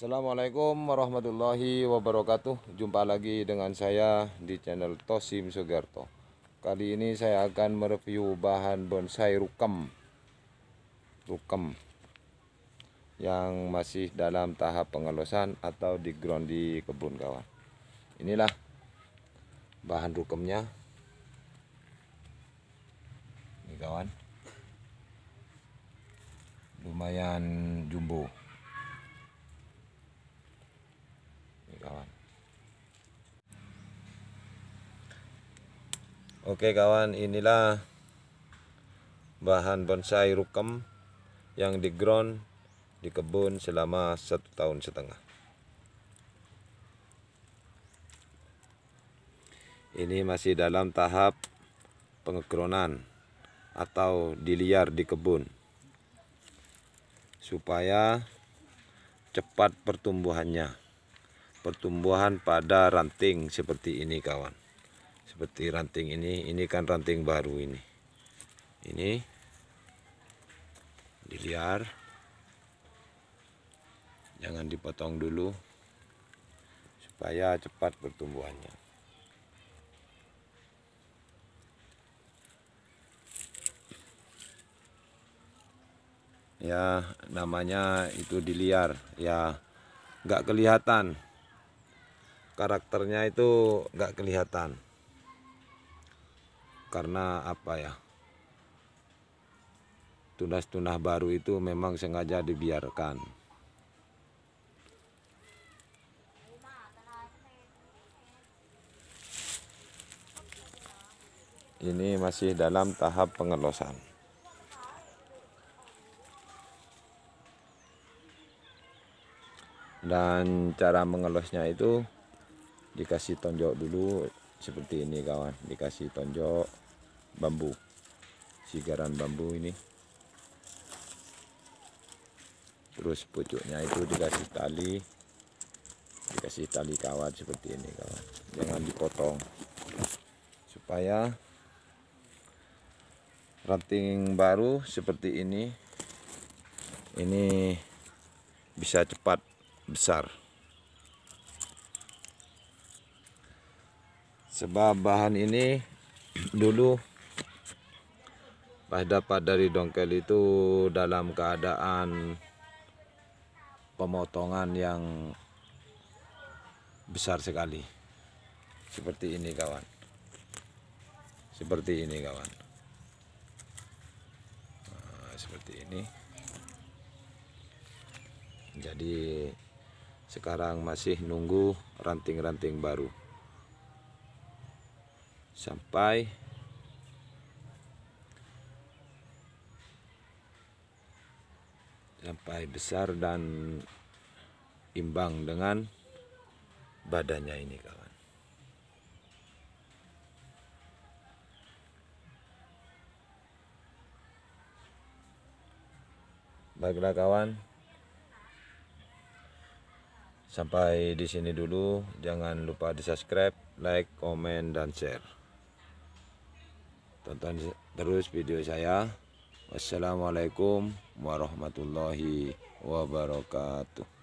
Assalamualaikum warahmatullahi wabarakatuh Jumpa lagi dengan saya di channel Tosim Sugerto Kali ini saya akan mereview bahan bonsai rukem Rukem Yang masih dalam tahap pengelosan atau di ground di kebun kawan Inilah bahan rukemnya Ini kawan Lumayan jumbo Oke kawan inilah bahan bonsai rukem yang di ground di kebun selama satu tahun setengah ini masih dalam tahap pengekronan atau diliar di kebun supaya cepat pertumbuhannya pertumbuhan pada ranting seperti ini kawan seperti ranting ini ini kan ranting baru ini ini diliar jangan dipotong dulu supaya cepat pertumbuhannya ya namanya itu diliar ya nggak kelihatan karakternya itu nggak kelihatan karena apa ya tunas-tunas baru itu memang sengaja dibiarkan ini masih dalam tahap pengelosan dan cara mengelosnya itu dikasih tonjok dulu seperti ini kawan dikasih tonjok bambu sigaran bambu ini terus pucuknya itu dikasih tali dikasih tali kawat seperti ini kawan jangan dipotong supaya ranting baru seperti ini ini bisa cepat besar sebab bahan ini dulu dapat dari dongkel itu dalam keadaan pemotongan yang besar sekali seperti ini kawan seperti ini kawan nah, seperti ini jadi sekarang masih nunggu ranting-ranting baru sampai sampai besar dan imbang dengan badannya ini kawan baiklah kawan sampai di sini dulu jangan lupa di subscribe like komen dan share tonton terus video saya wassalamualaikum warahmatullahi wabarakatuh